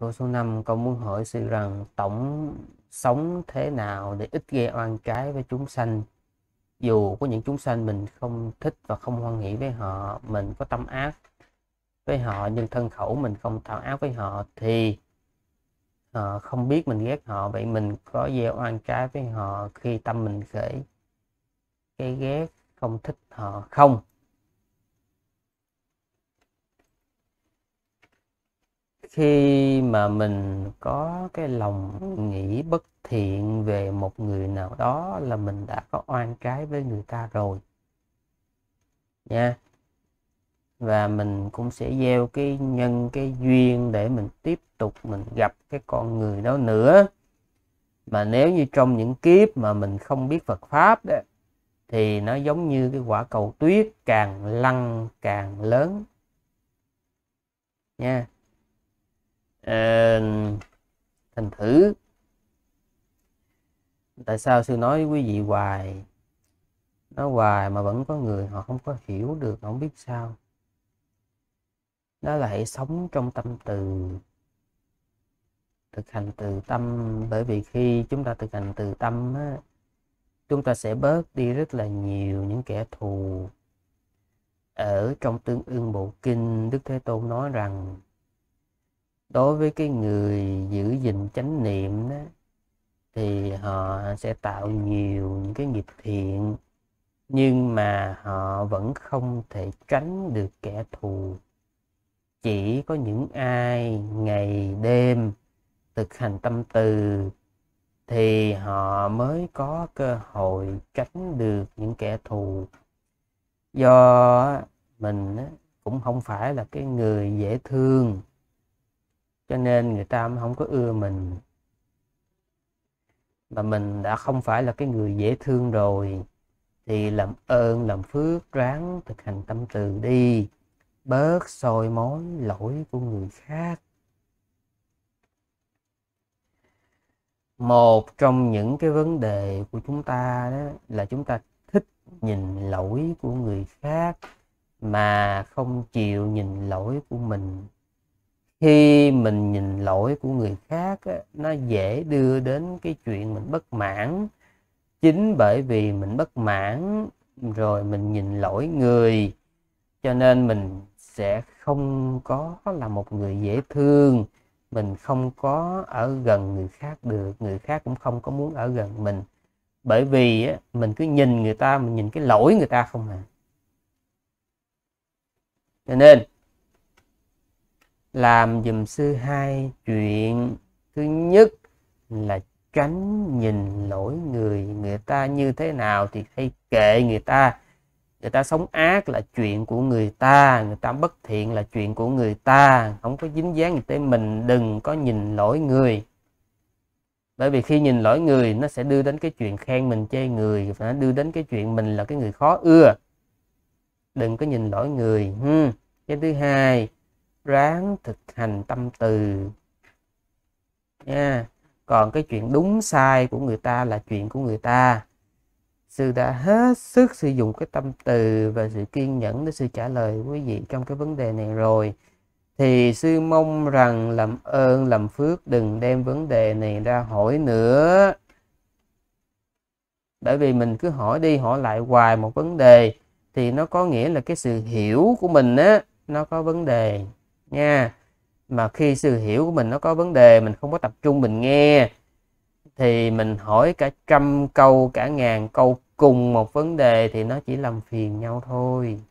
Câu số 5 câu muốn hỏi sư rằng tổng sống thế nào để ít gây oan trái với chúng sanh dù có những chúng sanh mình không thích và không hoan nghĩ với họ mình có tâm ác với họ nhưng thân khẩu mình không thảo ác với họ thì họ ờ, không biết mình ghét họ vậy mình có gieo oan trái với họ khi tâm mình khởi cái ghét không thích họ không khi mà mình có cái lòng nghĩ bất thiện về một người nào đó là mình đã có oan trái với người ta rồi nha và mình cũng sẽ gieo cái nhân cái duyên để mình tiếp tục mình gặp cái con người đó nữa mà nếu như trong những kiếp mà mình không biết Phật pháp đó thì nó giống như cái quả cầu tuyết càng lăn càng lớn nha uh, thành thử tại sao sư nói quý vị hoài nói hoài mà vẫn có người họ không có hiểu được không biết sao đó là hãy sống trong tâm từ thực hành từ tâm bởi vì khi chúng ta thực hành từ tâm á, chúng ta sẽ bớt đi rất là nhiều những kẻ thù ở trong tương ưng bộ kinh đức thế tôn nói rằng đối với cái người giữ gìn chánh niệm đó thì họ sẽ tạo nhiều những cái nghiệp thiện nhưng mà họ vẫn không thể tránh được kẻ thù chỉ có những ai ngày đêm thực hành tâm từ thì họ mới có cơ hội tránh được những kẻ thù do mình cũng không phải là cái người dễ thương cho nên người ta không có ưa mình mà mình đã không phải là cái người dễ thương rồi thì làm ơn làm phước ráng thực hành tâm từ đi bớt soi mối lỗi của người khác một trong những cái vấn đề của chúng ta đó là chúng ta thích nhìn lỗi của người khác mà không chịu nhìn lỗi của mình khi mình nhìn lỗi của người khác nó dễ đưa đến cái chuyện mình bất mãn chính bởi vì mình bất mãn rồi mình nhìn lỗi người cho nên mình sẽ không có là một người dễ thương mình không có ở gần người khác được người khác cũng không có muốn ở gần mình bởi vì mình cứ nhìn người ta mình nhìn cái lỗi người ta không à cho nên làm dùm sư hai chuyện thứ nhất là tránh nhìn lỗi người người ta như thế nào thì hay kệ người ta người ta sống ác là chuyện của người ta người ta bất thiện là chuyện của người ta không có dính dáng gì tới mình đừng có nhìn lỗi người bởi vì khi nhìn lỗi người nó sẽ đưa đến cái chuyện khen mình chê người và nó đưa đến cái chuyện mình là cái người khó ưa đừng có nhìn lỗi người hmm. cái thứ hai ráng thực hành tâm từ nha còn cái chuyện đúng sai của người ta là chuyện của người ta sư đã hết sức sử dụng cái tâm từ và sự kiên nhẫn để sư trả lời quý vị trong cái vấn đề này rồi thì sư mong rằng làm ơn làm phước đừng đem vấn đề này ra hỏi nữa bởi vì mình cứ hỏi đi hỏi lại hoài một vấn đề thì nó có nghĩa là cái sự hiểu của mình á nó có vấn đề nha mà khi sự hiểu của mình nó có vấn đề mình không có tập trung mình nghe thì mình hỏi cả trăm câu cả ngàn câu cùng một vấn đề thì nó chỉ làm phiền nhau thôi